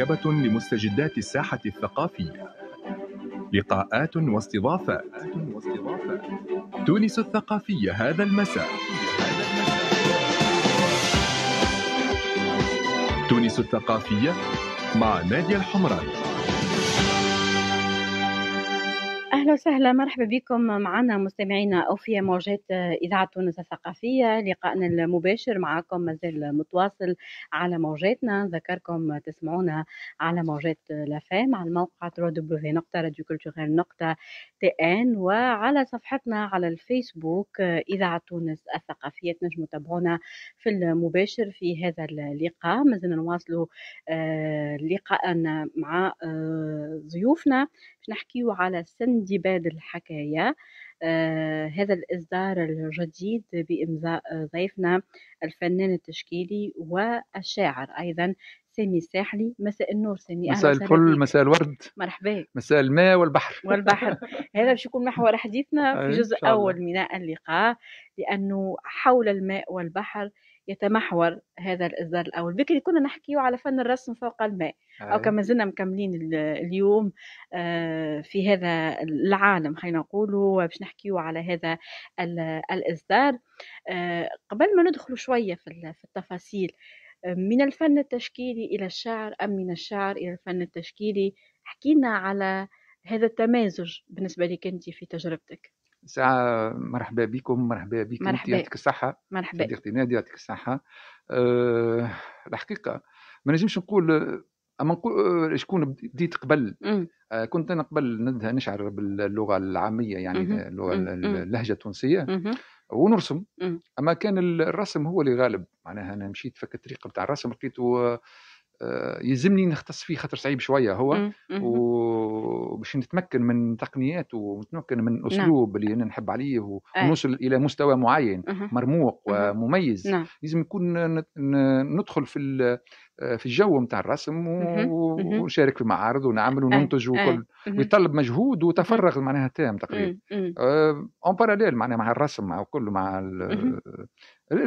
مركبة لمستجدات الساحة الثقافية لقاءات واستضافات تونس الثقافية هذا المساء تونس الثقافية مع نادية الحمراني اهلا وسهلا مرحبا بكم معنا مستمعينا اوفياء موجات آه، اذاعه تونس الثقافيه لقائنا المباشر معكم مازال متواصل على موجاتنا نذكركم تسمعونا على موجات لافام على الموقع www.radioculturel.tn وعلى صفحتنا على الفيسبوك آه، اذاعه تونس الثقافيه تنجموا تتابعونا في المباشر في هذا اللقاء مازلنا نواصلوا آه، لقاءنا مع ضيوفنا نحكيو على سندباد الحكاية آه هذا الإصدار الجديد بإمضاء ضيفنا الفنان التشكيلي والشاعر أيضا سامي الساحلي مساء النور سامي مساء الفل مساء الورد مرحبا مساء الماء والبحر والبحر هذا باش يكون محور حديثنا في جزء أول من اللقاء لأنه حول الماء والبحر يتمحور هذا الاصدار الاول بكري كنا نحكيو على فن الرسم فوق الماء آه. او أيوه. كما زلنا مكملين اليوم آه، في هذا العالم خلينا نقولوا باش نحكيو على هذا الاصدار آه، قبل ما ندخلوا شويه في التفاصيل آه، من الفن التشكيلي الى الشعر ام من الشعر الى الفن التشكيلي حكينا على هذا التمازج بالنسبه لك انت في تجربتك ساعة مرحبا بكم مرحبا بك مرحبا يعطيك الصحة مرحبا صديقتي نادي يعطيك الصحة أه الحقيقة ما نجمش نقول اما نقول آه، شكون بديت قبل آه كنت انا قبل نشعر باللغه العاميه يعني اللغه اللهجه التونسيه ونرسم اما كان الرسم هو اللي غالب معناها انا مشيت فك الطريق بتاع الرسم لقيته آه، يلزمني نختص فيه خاطر صعيب شويه هو إمم، إمم، إمم. وباش نتمكن من تقنيات ونتمكن من نعم. اسلوب اللي انا نحب عليه إيه. ونوصل الى مستوى معين مرموق ومميز نعم. لازم يكون ندخل في آه، في الجو نتاع الرسم ونشارك في معارض ونعمل وننتج وكل ويطلب مجهود وتفرغ معناها تام تقريبا اون آه، باراليل معناها مع الرسم مع كل مع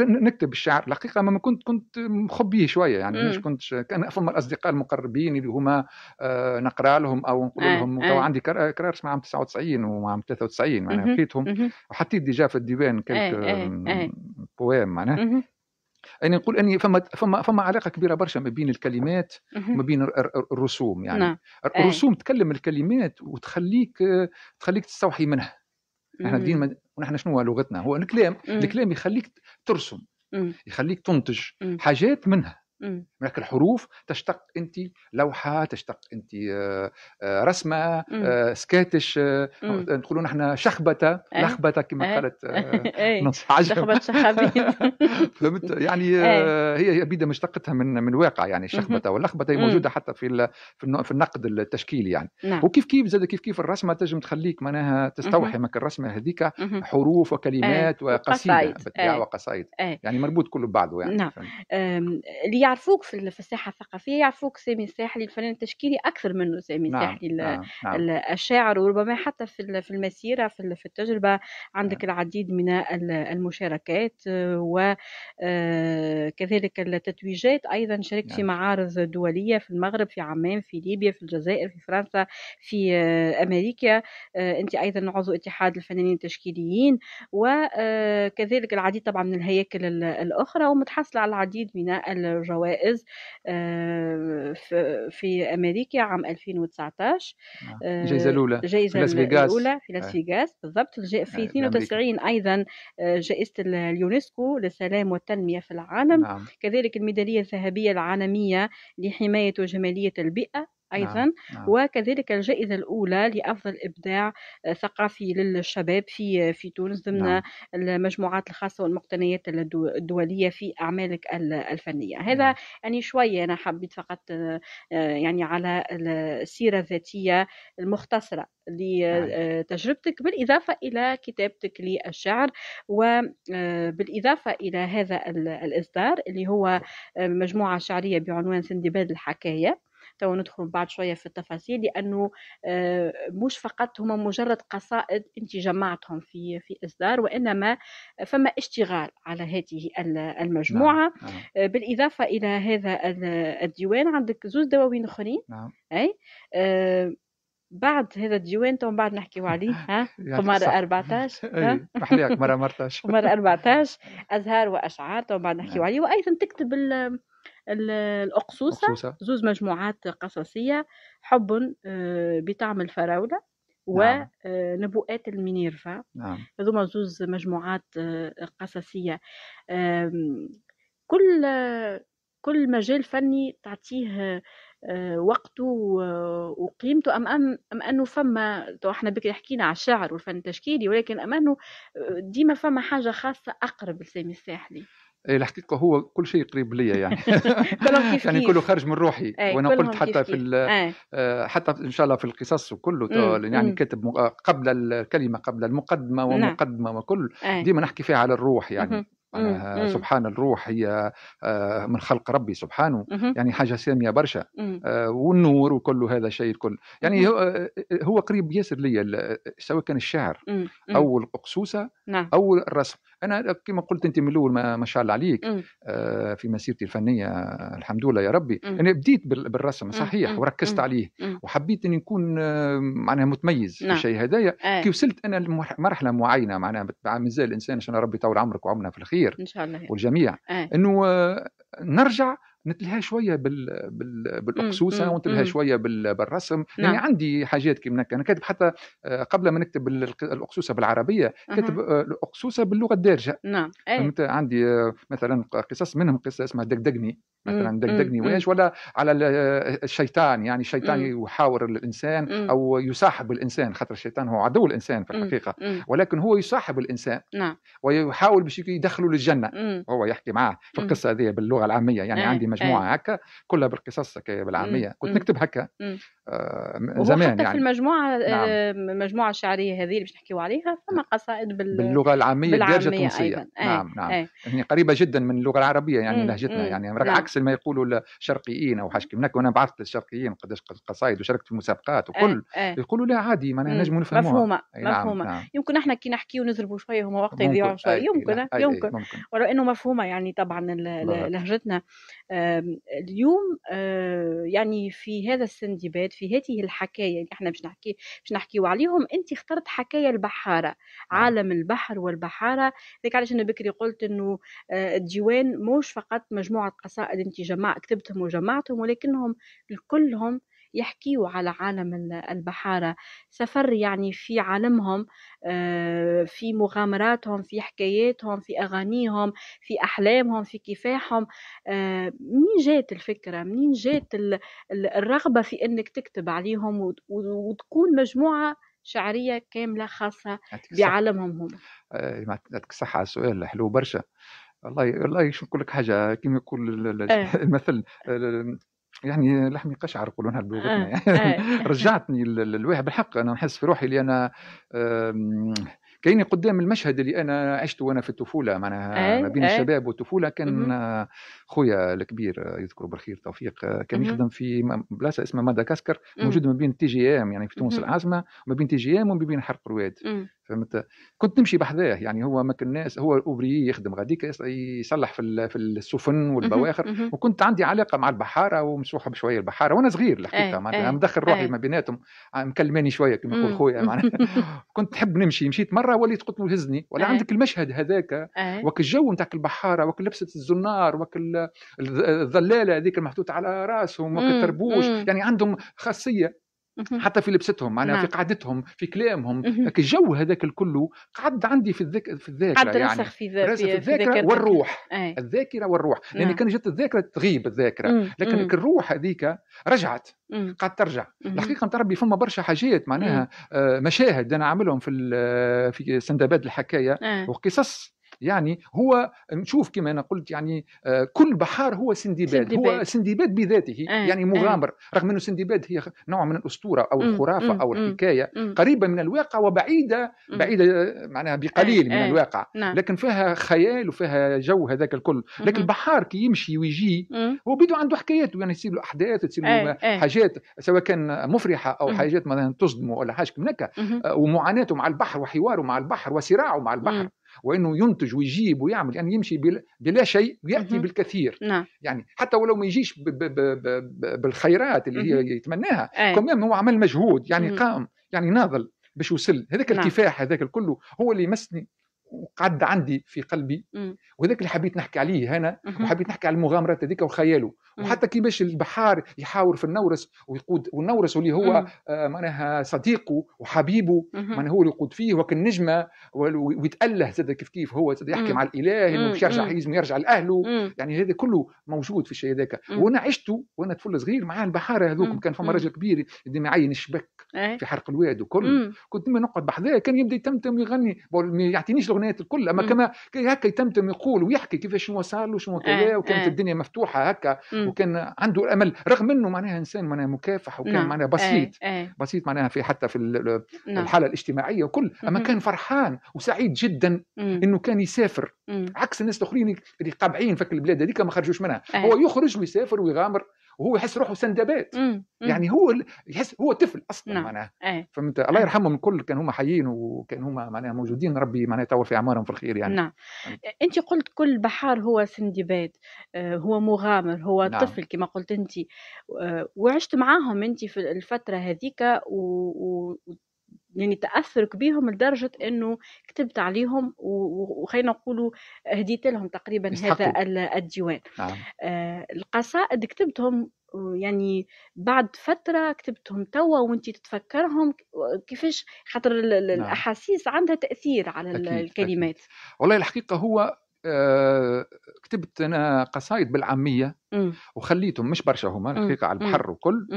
نكتب الشعر الحقيقه اما كنت كنت مخبيه شويه يعني مش كنت كان فما الاصدقاء المقربين اللي هما آه، نقرا لهم او نقول لهم تو عندي كرار مع عام 99 وعام 93 معناها لقيتهم وحطيت ديجا في الديوان كلك بوام معناها يعني نقول اني فما فما فما علاقه كبيره برشا ما بين الكلمات وما بين الرسوم يعني نعم. الرسوم تكلم الكلمات وتخليك تخليك تستوحي منها احنا ديما ونحن شنو لغتنا هو الكلام الكلام يخليك ترسم يخليك تنتج حاجات منها مم. هناك الحروف تشتق انت لوحه تشتق انت آه، آه، رسمه آه، سكاتش نقولوا نحن شخبته إيه. لخبته كما إيه. قالت إيه. شخبه فهمت يعني هي بيده مشتقتها من من واقع يعني الشخبته واللخبته موجوده حتى في في النقد التشكيلي يعني نعم. وكيف كيف زاد كيف كيف الرسمه تجم تخليك معناها تستوحي تستوحمك الرسمه هذيك حروف وكلمات وقصيده وقصايد يعني مربوط كله ببعضه يعني نعم يعرفوك في الساحه الثقافيه يعرفوك سامي الساحلي الفنان التشكيلي اكثر منه سامي الساحلي نعم. نعم،, نعم. الشاعر وربما حتى في في المسيره في التجربه عندك نعم. العديد من المشاركات وكذلك آه، التتويجات ايضا شاركت نعم. في معارض دوليه في المغرب في عمان في ليبيا في الجزائر في فرنسا في آه، امريكا آه، انت ايضا عضو اتحاد الفنانين التشكيليين وكذلك العديد طبعا من الهياكل الاخرى ومتحصله على العديد من الجوائز الجوائز آه، في أمريكا عام 2019 نعم. الجائزة الأولى الجائزة الأولى في لاس فيغاس بالضبط في 92 أيضا آه، جائزة اليونسكو للسلام والتنمية في العالم نعم. كذلك الميدالية الذهبية العالمية لحماية وجمالية البيئة نعم، أيضا نعم. نعم. وكذلك الجائزة الأولى لأفضل إبداع ثقافي للشباب في في تونس ضمن نعم. المجموعات الخاصة والمقتنيات الدولية في أعمالك الفنية هذا نعم. يعني شوية أنا حبيت فقط آه، يعني على السيرة الذاتية المختصرة نعم. لتجربتك بالإضافة إلى كتابتك للشعر وبالإضافة آه، إلى هذا الإصدار اللي هو مجموعة شعرية بعنوان سندباد الحكاية تو ندخل بعد شويه في التفاصيل لانه آه، مش فقط هما مجرد قصائد انت جمعتهم في في اصدار وانما فما اشتغال على هذه المجموعه نعم. نعم. آه، بالاضافه الى هذا الديوان عندك زوز دواوين اخرين نعم. اي آه، بعد هذا الديوان تو بعد نحكيو عليه ها قمر يعني 14 ها مره 14 قمر 14 ازهار واشعار تو بعد نحكيو نعم. عليه وايضا تكتب الأقصوصة, زوز مجموعات قصصية حب آه، بطعم الفراولة نعم. ونبوءات آه، المينيرفا نعم. هذوما زوز مجموعات آه، قصصية كل كل مجال فني تعطيه وقته وقيمته أم, أم, أم أنه فما احنا بكري حكينا على الشعر والفن التشكيلي ولكن أم أنه ديما فما حاجة خاصة أقرب لسامي الساحلي الحقيقه إيه، هو كل شيء قريب ليا يعني كلهم كيف يعني كله خارج من روحي إيه، وانا قلت حتى في إيه. آه، حتى ان شاء الله في القصص وكله يعني كاتب قبل الكلمه قبل المقدمه نعم. ومقدمه وكل ديما نحكي فيها على الروح يعني مم. سبحان الروح هي آه، من خلق ربي سبحانه مم. يعني حاجه ساميه برشا آه، والنور وكل هذا شيء الكل يعني مم. هو قريب ياسر ليا سواء كان الشعر او القصوصه نعم. او الرسم انا كما قلت انت من الاول ما شاء الله عليك آه في مسيرتي الفنيه الحمد لله يا ربي مم. انا بديت بالرسم صحيح مم. وركزت مم. عليه مم. وحبيت اني نكون آه، معناها متميز نعم. في الشيء هذايا آه. كي وصلت انا لمرحله معينه معناها مازال الانسان عشان ربي يطول عمرك وعمرنا في الخير ان شاء الله والجميع آه. انه نرجع نتلهى شويه بال... بال... بالاقسوسه شويه بال... بالرسم يعني نعم. يعني عندي حاجات كيما انا كاتب حتى آه، قبل ما نكتب الاقصوصه بالعربيه كاتب آه، الاقصوصه باللغه الدارجه نعم أيه. عندي آه، مثلا قصص منهم قصه اسمها دقدقني مثلا دقدقني واش ولا على الشيطان يعني الشيطان يحاور الانسان او يصاحب الانسان خاطر الشيطان هو عدو الانسان في الحقيقه ولكن هو يصاحب الانسان نعم ويحاول باش يدخله للجنه هو يحكي معاه في القصه هذه باللغه العاميه يعني إيه. عندي مجموعه إيه. هكا كلها بالقصص بالعاميه امم، كنت امم. نكتب هكا امم. آه، زمان حتى يعني في المجموعه آه، نعم. المجموعه الشعريه هذه اللي باش نحكيو عليها فما قصائد بال... باللغه العاميه بالدارجه التونسيه نعم إيه، نعم أي. يعني قريبه جدا من اللغه العربيه يعني مم. لهجتنا مم. يعني نعم. عكس ما يقولوا الشرقيين او حاجه كيما وانا بعثت للشرقيين قداش قصائد وشاركت في المسابقات إيه، وكل أي. أي. يقولوا لا عادي ما نجموا نفهموها مفهومه نعم. مفهومه نعم. يمكن احنا كي نحكي ونزربوا شويه هما وقت يضيعوا شويه نعم. يمكن أي. أي. يمكن ولو انه مفهومه يعني طبعا لهجتنا اليوم آه، يعني في هذا السندباد في هذه الحكايه اللي يعني احنا باش نحكي باش نحكيو عليهم انت اخترت حكايه البحاره نعم. عالم البحر والبحاره ذاك علاش انا بكري قلت انه آه، الديوان موش فقط مجموعه قصائد انت جمع كتبتهم وجمعتهم ولكنهم كلهم يحكيوا على عالم البحارة سفر يعني في عالمهم آه، في مغامراتهم في حكاياتهم في أغانيهم في أحلامهم في كفاحهم آه، منين جات الفكرة منين جات الرغبة في أنك تكتب عليهم وتكون مجموعة شعرية كاملة خاصة بعالمهم هم آه، يعطيك الصحة على السؤال حلو برشا الله الله شو نقول لك حاجه كيما يقول المثل إيه. يعني لحمي قشعر يقولونها بلغتنا يعني آه، آه، آه. رجعتني للواحد بالحق انا نحس في روحي اللي انا كاين قدام المشهد اللي انا عشته وانا في الطفوله معناها ما بين الشباب والطفوله كان خويا الكبير يذكره بالخير توفيق كان يخدم في بلاصه اسمها مدغاسكر موجود ما بين تي جي ام يعني في تونس العاصمه ما بين تي جي ام وما بين حرق رواد فهمت كنت نمشي بحذاه يعني هو ما كناش هو اوبري يخدم غاديك يصلح في في السفن والبواخر وكنت عندي علاقه مع البحاره ومسوحه بشويه البحاره وانا صغير الحقيقه إيه، معناتها إيه، مدخل روحي إيه. ما بيناتهم آه، مكلماني شويه كما يقول خويا معناتها كنت نحب نمشي مشيت مره وليت قلت له هزني ولا عندك المشهد هذاك وك الجو نتاع البحاره وك لبسه الزنار وك الظلاله هذيك المحطوطه على راسهم وك التربوش يعني عندهم خاصيه حتى في لبستهم معناها في نعم. قعدتهم في كلامهم الجو هذاك الكله قعد عندي في الذاك في الذاكره قعد يعني رسخ في, ذا... في, في الذاكره والروح أي. الذاكره والروح نعم. لان كان جت الذاكره تغيب الذاكره مم. لكن مم. الروح هذيك رجعت قعدت ترجع الحقيقه نتاع ربي فما برشا حاجات معناها آه، مشاهد انا عاملهم في في سندباد الحكايه وقصص يعني هو نشوف كما انا قلت يعني آه، كل بحار هو سندباد, سندباد. هو سندباد بذاته آه. يعني آه. مغامر آه. رغم انه سندباد هي نوع من الاسطوره او الخرافه او الحكايه قريبه من الواقع وبعيده بعيده آه، معناها بقليل من الواقع نعم. لكن فيها خيال وفيها جو هذاك الكل لكن البحار كي يمشي ويجي هو بيدو عنده حكايات يعني يصير له احداث تصير له حاجات سواء كان مفرحه او حاجات مثلا تصدمه ولا حاجه من هكا ومعاناته مع البحر وحواره مع البحر وصراعه مع البحر وانه ينتج ويجيب ويعمل يعني يمشي بلا شيء وياتي بالكثير نعم. يعني حتى ولو ما يجيش ب ب ب ب بالخيرات اللي هي يتمناها كمان هو عمل مجهود يعني مهم. قام يعني ناضل باش يوصل هذاك نعم. الكفاح هذاك كله هو اللي يمسني وقعد عندي في قلبي وهذاك اللي حبيت نحكي عليه هنا وحبيت نحكي على المغامرات هذيك وخياله وحتى كيفاش البحار يحاور في النورس ويقود والنورس اللي هو آه، معناها صديقه وحبيبه معناها هو اللي يقود فيه وكان نجمه ويتاله زاد كيف كيف هو زاد يحكي مع الاله انه باش يرجع لازم يرجع لاهله يعني هذا كله موجود في الشيء هذاك وانا عشته وانا طفل صغير مع البحاره هذوك كان فما راجل كبير ديما يعين الشبك إيه. في حرق الواد وكل كنت نقعد بحذاه كان يبدا يتمتم يغني ما يعطينيش التليفونات الكل اما كما هكا يتمتم يقول ويحكي كيفاش شنو صار له شنو كذا إيه، وكانت إيه. الدنيا مفتوحه هكا وكان عنده الامل رغم انه معناها انسان معناها مكافح وكان نعم. معناها بسيط إيه، بسيط معناها في حتى في نعم. الحاله الاجتماعيه وكل اما كان فرحان وسعيد جدا انه كان يسافر عكس الناس الاخرين اللي قابعين فك البلاد هذيك ما خرجوش منها هو يخرج ويسافر ويغامر وهو يحس روحه سندبات يعني هو يحس هو طفل اصلا نعم. معناها إيه. فهمت إيه. الله يرحمهم الكل كان هما حيين وكان هما معناها موجودين ربي معناها يطول في اعمارهم في الخير يعني نعم انت قلت كل بحار هو سندباد آه، هو مغامر هو نعم. طفل كما قلت انت آه، وعشت معاهم انت في الفتره هذيك و... يعني تاثرك بهم لدرجه انه كتبت عليهم وخلينا نقولوا هديت لهم تقريبا يستحقوا. هذا الديوان نعم. آه القصائد كتبتهم يعني بعد فترة كتبتهم توا وانت تتفكرهم كيفاش خاطر نعم. الأحاسيس عندها تأثير على أكيد الكلمات أكيد. والله الحقيقة هو آه كتبت انا قصايد بالعاميه م. وخليتهم مش برشا هما الحقيقه على البحر وكل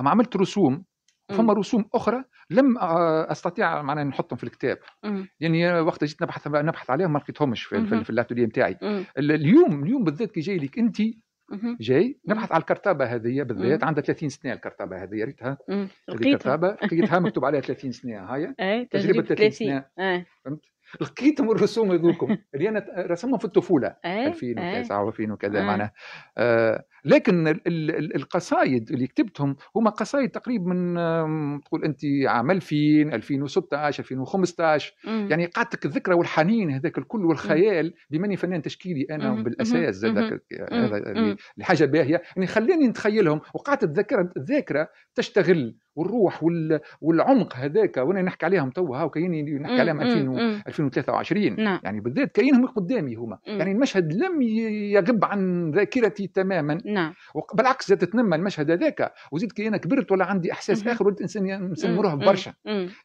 اما عملت رسوم فما رسوم اخرى لم آه، استطيع معناها نحطهم في الكتاب يعني وقت جيت نبحث نبحث عليهم ما لقيتهمش في, في, في الاتوليه نتاعي اليوم اليوم بالذات كي جاي لك انت جاي نبحث على الكرتابه هذه بالذات عندها 30 سنه الكرتابه هذه ريتها الكرتابه لقيتها مكتوب عليها 30 سنه هاي تجربه 30 سنه إيه. فهمت لقيتهم الرسوم هذوكم اللي انا رسمهم في الطفوله 2000 إيه، و2000 إيه. وكذا إيه. معناها آه لكن ال ال القصايد اللي كتبتهم هما قصايد تقريبا من تقول انت عام 2000 2016 2015 مم. يعني قعدتك الذكرى والحنين هذاك الكل والخيال بماني فنان تشكيلي انا مم. بالاساس هذاك هذا لحاجه باهيه يعني خلاني نتخيلهم وقعدت الذاكره الذاكره تشتغل والروح والعمق هذاك وانا نحكي عليهم تو هاو كاين نحكي عليهم 2000 2023 نعم. يعني بالذات كاينهم قدامي هما يعني المشهد لم يغب عن ذاكرتي تماما نعم. بالعكس زاد تنمى المشهد هذاك وزيد كي انا كبرت ولا عندي احساس مم. اخر ولد انسان انسان برشا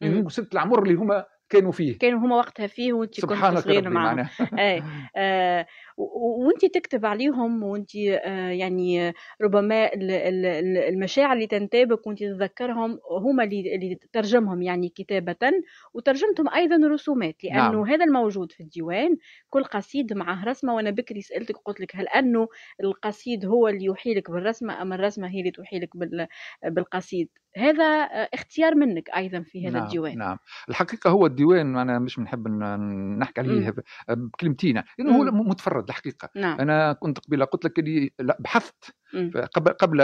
يعني وصلت العمر اللي هما كانوا فيه كانوا هما وقتها فيه وانت كنت صغير معاهم آه. آه. وانت تكتب عليهم وانت آه، يعني ربما المشاعر اللي تنتابك وانت تتذكرهم هما اللي ترجمهم يعني كتابة وترجمتهم أيضا رسومات لأنه نعم. هذا الموجود في الديوان كل قصيد معه رسمة وأنا بكري سألتك قلت لك هل أنه القصيد هو اللي يحيلك بالرسمة أم الرسمة هي اللي تحيلك بالقصيد هذا آه، اختيار منك ايضا في هذا نعم الديوان نعم الحقيقه هو الديوان انا مش بنحب نحكي عليه إمم. بكلمتين لانه هو إمم. متفرد المعارض الحقيقه نعم. انا كنت قبيله قلت لك اللي بحثت قبل قبل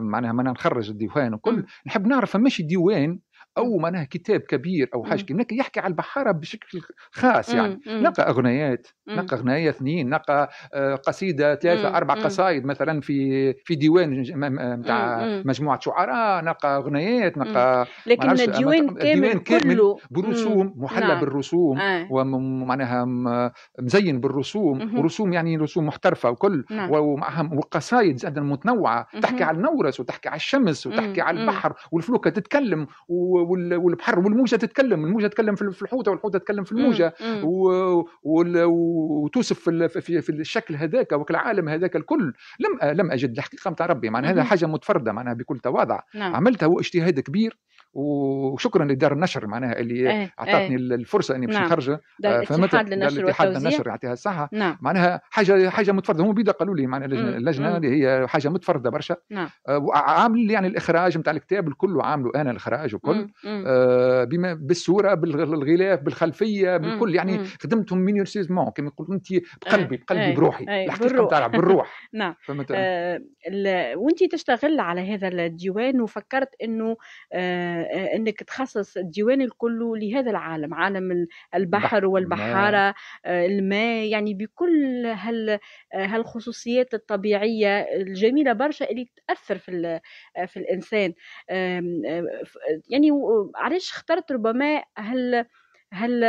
معناها ما نخرج الديوان وكل نحب نعرف ماشي ديوان او معناها كتاب كبير او حاجه كيما يحكي على البحاره بشكل خاص يعني نلقى اغنيات نلقى اغنيه اثنين نلقى آه، قصيده ثلاثه اربع قصائد مثلا في في ديوان نتاع مجموعه شعراء نلقى اغنيات نلقى لكن ديوان كامل كله برسوم محلى نعم. بالرسوم آه. ومعناها مزين بالرسوم ورسوم يعني رسوم محترفه وكل نعم. ومعها وقصائد زاد متنوعه تحكي على النورس وتحكي على الشمس وتحكي على البحر والفلوكه تتكلم و والبحر والموجه تتكلم الموجه تتكلم في الحوته والحوته تتكلم في الموجه وتوصف في, في, في الشكل هذاك والعالم هذاك الكل لم لم اجد الحقيقه نتاع ربي معناها هذا حاجه متفرده معناها بكل تواضع نعم. عملتها واجتهاد كبير وشكرا لدار النشر معناها اللي ايه, إيه. اعطتني ايه الفرصه اني باش نعم نخرج فهمت آه، الاتحاد للنشر يعطيها الصحه نعم معناها حاجه حاجه متفرده هم بيدا قالوا لي معناها اللجنه اللي هي حاجه متفرده برشا نعم. آه، عامل يعني الاخراج نتاع الكتاب الكل عامله انا الاخراج وكل آه بما بالصوره بالغلاف بالخلفيه بالكل يعني خدمتهم مينيوسيزمون كما قلت انت بقلبي بقلبي إيه، إيه، بروحي الحقيقه نتاع بالروح نعم فهمت آه، وانت تشتغل على هذا الديوان وفكرت انه آه انك تخصص الديوان الكل لهذا العالم عالم البحر والبحاره آه، الماء يعني بكل هال هالخصوصيات الطبيعيه الجميله برشا اللي تاثر في في الانسان آه، يعني علاش اخترت ربما هال هل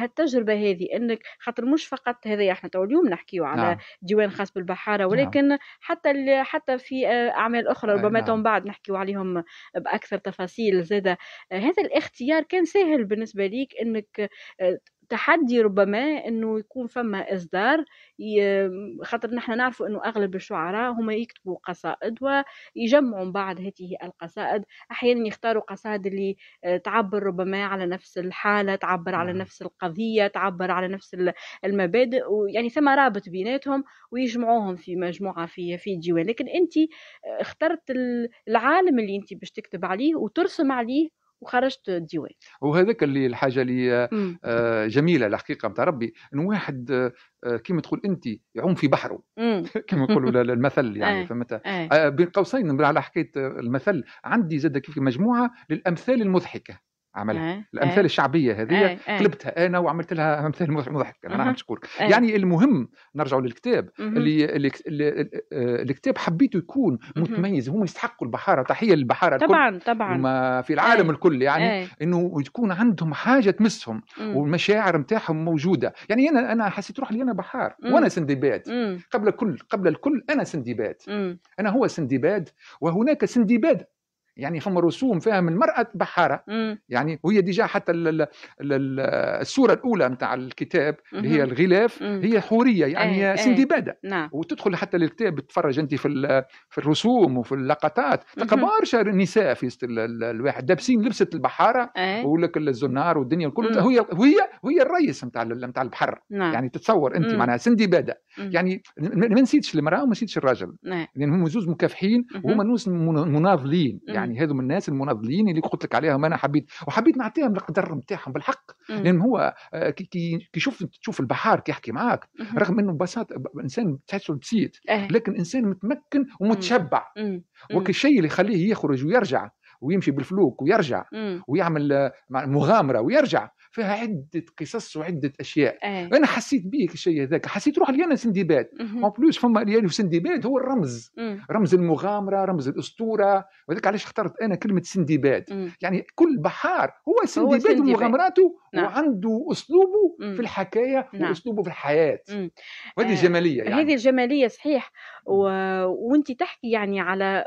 هالتجربه هذه انك خاطر مش فقط هذا احنا تو اليوم نحكيو على نعم. ديوان خاص بالبحاره نعم. ولكن نعم. حتى ال... حتى في آه، اعمال اخرى ربما نعم. بعد نحكيو عليهم باكثر تفاصيل زادة آه، هذا الاختيار كان سهل بالنسبه ليك انك آه، التحدي ربما انه يكون فما اصدار خاطر نحن نعرفوا انه اغلب الشعراء هما يكتبوا قصائد ويجمعوا من بعض هذه القصائد احيانا يختاروا قصائد اللي آه، تعبر ربما على نفس الحاله تعبر على نعم. نفس القضيه تعبر على نفس المبادئ ويعني ثم رابط بيناتهم ويجمعوهم في مجموعه في في ديوان لكن انت آه، اخترت العالم اللي انت باش تكتب عليه وترسم عليه وخرجت ديوان وهذاك اللي الحاجه اللي آه، جميله الحقيقه نتاع ربي ان واحد آه، آه، كيما تقول انت يعوم في بحره كما نقولوا المثل يعني إيه، فهمت إيه. بين قوسين على حكايه المثل عندي زاد كيف مجموعه للامثال المضحكه عملها آه. الامثال آه. الشعبيه هذه آه. قلبتها انا وعملت لها امثال مضحك انا آه. نشكرك آه. يعني المهم نرجعوا للكتاب آه. اللي, اللي, اللي آه، الكتاب حبيته يكون آه. متميز هم يستحقوا البحاره تحيه للبحاره طبعا الكل. طبعا وما في العالم آه. الكل يعني آه. انه تكون عندهم حاجه تمسهم آه. والمشاعر نتاعهم موجوده يعني انا انا حسيت روحي انا بحار آه. وانا سندباد آه. قبل كل قبل الكل انا سندباد آه. انا هو سندباد وهناك سندباد يعني فما رسوم فيها من مرأة بحارة مم. يعني وهي ديجا حتى الصورة الأولى نتاع الكتاب اللي هي الغلاف مم. هي حورية يعني أي. سندبادة إيه. أي. نعم. وتدخل حتى للكتاب تتفرج أنت في في الرسوم وفي اللقطات تلقى برشا نساء في الواحد دابسين لبسة البحارة إيه. ولك الزنار والدنيا الكل وهي وهي وهي الرئيس نتاع نتاع البحر نعم. يعني تتصور أنت معناها سندبادة يعني ما نسيتش المرأة وما نسيتش الراجل لأن نعم. يعني هم زوج مكافحين وهما ناس مناضلين يعني يعني هذو من الناس المناضلين اللي قلت لك عليهم انا حبيت وحبيت نعطيهم القدر نتاعهم بالحق لان هو آه، كي كي شوف تشوف البحار كي يحكي معاك رغم انه ببساطه انسان تحسه نسيت أه. لكن انسان متمكن ومتشبع وكالشيء اللي يخليه يخرج ويرجع ويمشي بالفلوك ويرجع مم. ويعمل آه، مغامره ويرجع فيها عده قصص وعده اشياء أيه. انا حسيت به الشيء هذاك حسيت روحي انا سندباد اون بلوس فما ريالي وسندباد هو الرمز مم. رمز المغامره رمز الاسطوره وذاك علاش اخترت انا كلمه سندباد مم. يعني كل بحار هو سندباد ومغامراته نعم. وعنده اسلوبه مم. في الحكايه نعم. واسلوبه في الحياه وهذه آه. جماليه يعني هذه الجماليه صحيح و... وانت تحكي يعني على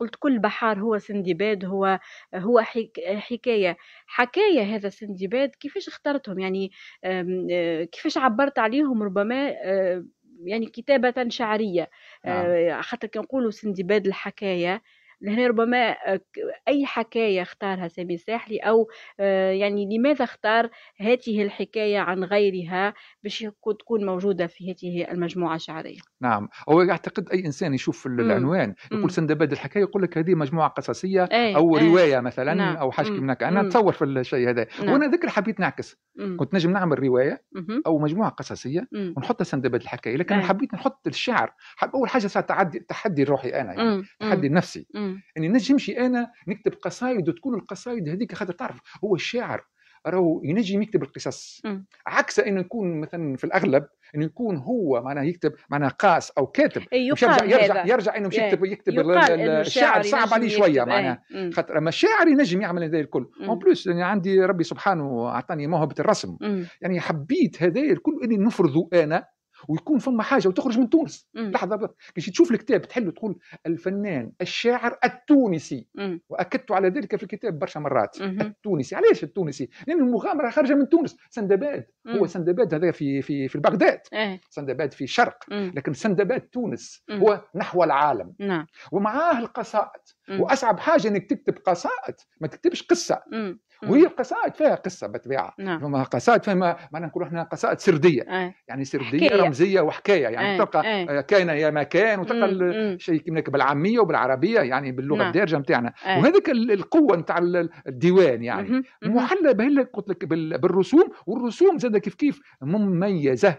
قلت كل بحار هو سندباد هو هو حكايه حكايه هذا سندباد كيفاش اخترتهم يعني آه، كيفاش عبرت عليهم ربما آه، يعني كتابة شعرية آه، نعم. خاطر كنقولوا سندباد الحكاية لهنا ربما آه، أي حكاية اختارها سامي الساحلي أو آه، يعني لماذا اختار هذه الحكاية عن غيرها باش تكون موجودة في هذه المجموعة الشعرية نعم هو يعتقد أي إنسان يشوف العنوان يقول سندباد الحكاية يقول لك هذه مجموعة قصصية أي أو روايه رواية مثلا نعم. أو حاجة هكا أنا نتصور في الشيء هذا نعم. وأنا ذكر حبيت نعكس مم. كنت نجم نعمل رواية مم. أو مجموعة قصصية مم. ونحط سندباد الحكاية لكن ايه حبيت نحط الشعر أول حاجة تعدي تحدي روحي أنا يعني تحدي نفسي اني يعني نجم انا نكتب قصائد وتكون القصائد هذيك خاطر تعرف هو الشاعر راهو ينجم يكتب القصص عكس انه يكون مثلا في الاغلب انه يكون هو معناه يكتب معناه قاس او كاتب يرجع يرجع, يرجع انه مش إيه. يكتب يكتب الشاعر صعب عليه شويه إيه. معناه خاطر اما الشاعر ينجم يعمل هذا الكل اون بلوس يعني عندي ربي سبحانه اعطاني موهبه الرسم مم. يعني حبيت هذا الكل اني نفرضه انا ويكون فما حاجه وتخرج من تونس مم. لحظه كي تشوف الكتاب تحل تقول الفنان الشاعر التونسي مم. واكدت على ذلك في الكتاب برشا مرات مم. التونسي علاش التونسي لان المغامره خارجه من تونس سندباد مم. هو سندباد هذا في في في بغداد اه. سندباد في الشرق لكن سندباد تونس مم. هو نحو العالم نعم. ومعاه القصائد واصعب حاجه انك تكتب قصائد ما تكتبش قصه مم. وهي القصائد فيها قصه بالطبيعه نعم. فما قصائد فما معناها نقولوا احنا قصائد سرديه أي. يعني سرديه حكاية. رمزيه وحكايه يعني إيه، تلقى أي. آه، كاينه يا ما كان وتلقى شيء بالعاميه وبالعربيه يعني باللغه نعم. الدارجه نتاعنا إيه. وهذاك القوه نتاع الديوان يعني مم. محلى قلت لك بالرسوم والرسوم زاد كيف كيف مميزه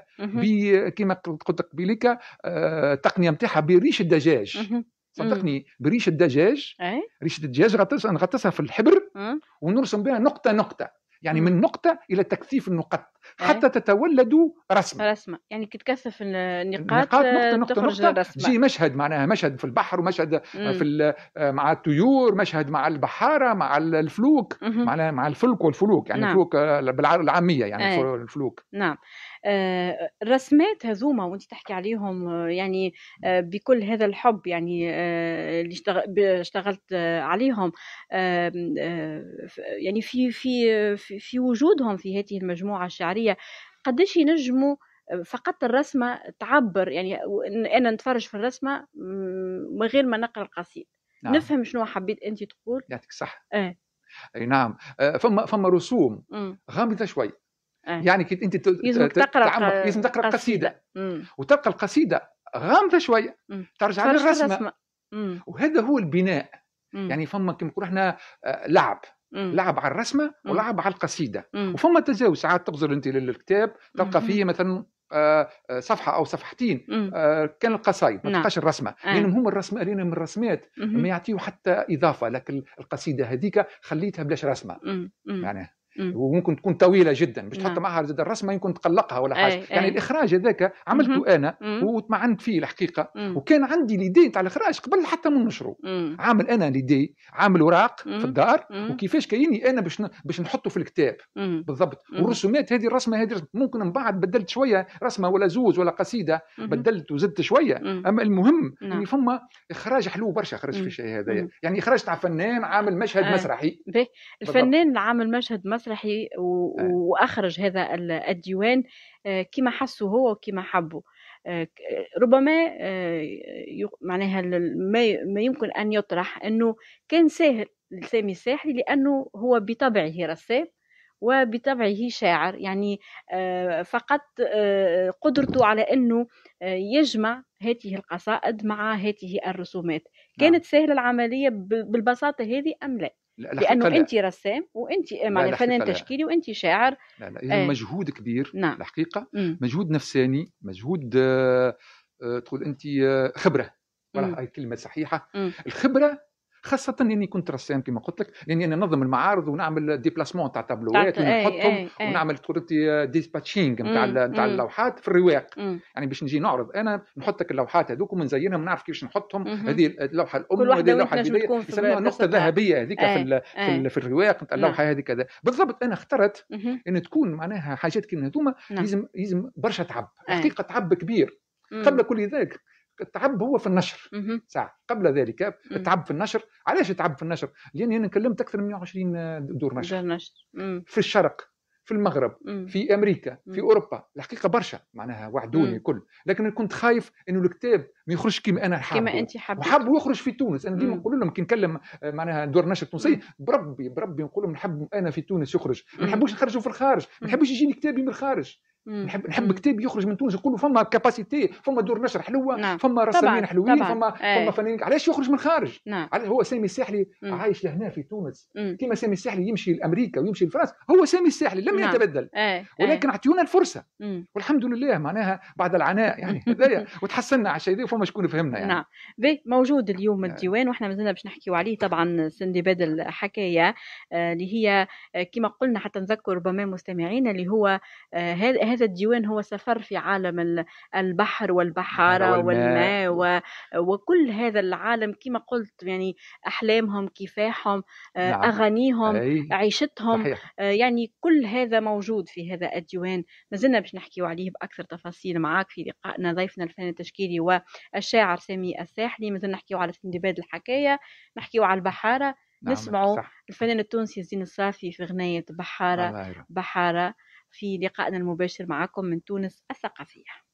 كما قلت لك بليكا آه، التقنيه نتاعها بريش الدجاج مم. صدقني بريشه دجاج إيه؟ ريشه الدجاج غطسها نغطسها في الحبر ونرسم بها نقطه نقطه يعني من نقطة إلى تكثيف النقط إيه؟ حتى تتولد رسمة رسمة يعني كي تكثف النقاط نقطة نقطة نقطة الرسمة. جي مشهد معناها مشهد في البحر ومشهد مم. في آه، مع الطيور مشهد مع البحارة مع الفلوك معناها مع الفلك والفلوك يعني نعم. الفلوك آه، بالعامية يعني أي. الفلوك نعم الرسمات آه، هذوما وانت تحكي عليهم آه، يعني آه، بكل هذا الحب يعني اللي اشتغلت عليهم يعني في في في وجودهم في هذه المجموعه الشعريه قداش ينجموا فقط الرسمه تعبر يعني انا نتفرج في الرسمه من غير ما نقرا القصيد نعم. نفهم شنو حبيت انت تقول يعطيك صح اه. اي نعم فما فما رسوم غامضه شوي إيه. يعني كي انت تعمق لازم تقرا قصيده وتبقى القصيده غامضه شويه ترجع للرسمه وهذا هو البناء يعني فما كما نقولوا احنا آه، لعب لعب على الرسمه ولعب على القصيده وفما تجاوز ساعات تغزر انت للكتاب تلقى فيه مثلا آه، آه، صفحه او صفحتين كان القصايد ما نعم. تلقاش الرسمه إيه. لانهم يعني هم الرسمه لانهم الرسمات ما يعطيو حتى اضافه لكن القصيده هذيك خليتها بلاش رسمه معناها وممكن تكون طويله جدا باش تحط نعم. معها زاد الرسمه يمكن تقلقها ولا حاجه أي يعني أي. الاخراج هذاك عملته انا وطمعنت فيه الحقيقه وكان عندي ليدي تاع الاخراج قبل حتى من نشرو عامل انا ليدي عامل اوراق في الدار وكيفاش كايني انا باش باش نحطه في الكتاب بالضبط والرسومات هذه الرسمه هذه ممكن من بعد بدلت شويه رسمه ولا زوز ولا قصيده بدلت وزدت شويه اما المهم نعم. اللي فما اخراج حلو برشا خرج في الشيء هذايا يعني اخراج تاع فنان عامل مشهد مسرحي الفنان اللي عامل مشهد مسرحي مسرحي آه. واخرج هذا الديوان آه، كما حسوا هو وكما حبوا آه، ربما معناها ما يمكن ان يطرح انه كان ساهل لسامي الساحلي لانه هو بطبعه رسام وبطبعه شاعر يعني فقط قدرته على انه يجمع هذه القصائد مع هذه الرسومات نعم. كانت سهله العمليه بالبساطه هذه ام لا لانه لا. انت رسام وانت معنى فنان تشكيلي وانت شاعر لا لا يعني آه. مجهود كبير نعم. الحقيقه مم. مجهود نفساني مجهود آه آه تقول انت آه خبره هاي كلمه صحيحه مم. الخبره خاصه اني كنت رسام كما قلت لك لاني انا ننظم المعارض ونعمل ديبلاسمون تاع تابلوات إيه، ونحطهم إيه، إيه. ونعمل ديسباتشينغ نتاع نتاع اللوحات في الرواق يعني باش نجي نعرض انا نحط لك اللوحات هذوك ونزينهم نعرف كيفاش نحطهم هذه اللوحه الام وهذه اللوحه البدايه يسموها النقطه الذهبيه هذيك في في الرواق نتاع اللوحه نعم. هذه كذا بالضبط انا اخترت ان تكون معناها حاجات كيما هذوما نعم. لازم لازم برشا تعب حقيقه تعب كبير قبل كل ذلك التعب هو في النشر ساعة قبل ذلك التعب في النشر علاش التعب في النشر لان انا كلمت اكثر من 120 دور نشر, دور نشر. في الشرق في المغرب مم. في امريكا مم. في اوروبا الحقيقه برشا معناها وعدوني الكل لكن كنت خايف انه الكتاب ما يخرجش كما انا حابه كما انت حابه وحابه يخرج في تونس انا ديما نقول لهم كي نكلم آه، معناها دور نشر تونسي بربي بربي نقول لهم نحب انا في تونس يخرج ما نحبوش نخرجوا في الخارج ما نحبوش يجيني كتابي من الخارج نحب نحب كتاب يخرج من تونس يقولوا فما كاباسيتي فما دور نشر حلوه نعم. فما رسامين حلوين طبعًا. فما ايه. فما فنانين علاش يخرج من الخارج نعم. هو سامي الساحلي مم. عايش لهنا في تونس مم. كما سامي الساحلي يمشي لامريكا ويمشي لفرنسا هو سامي الساحلي لم نعم. يتبدل ايه. إيه. ولكن اعطيونا الفرصه مم. والحمد لله معناها بعد العناء يعني وتحسنا على الشيء فما شكون فهمنا يعني نعم بي موجود اليوم الديوان نعم. واحنا مازلنا باش نحكيو عليه طبعا سندباد الحكايه آه، اللي هي آه، كما قلنا حتى نذكر ربما مستمعينا اللي هو آه، هذا هذا الديوان هو سفر في عالم البحر والبحارة والماء, والماء وكل هذا العالم كما قلت يعني أحلامهم كفاحهم آه، نعم. أغانيهم أي. عيشتهم صحيح. آه، يعني كل هذا موجود في هذا الديوان مازلنا باش نحكي عليه بأكثر تفاصيل معك في لقائنا ضيفنا الفنان التشكيلي والشاعر سامي الساحلي مازلنا نحكي على سندباد الحكاية نحكي على البحارة نعم. نسمعوا الفنان التونسي زين الصافي في غناية بحارة بحارة في لقائنا المباشر معكم من تونس الثقافية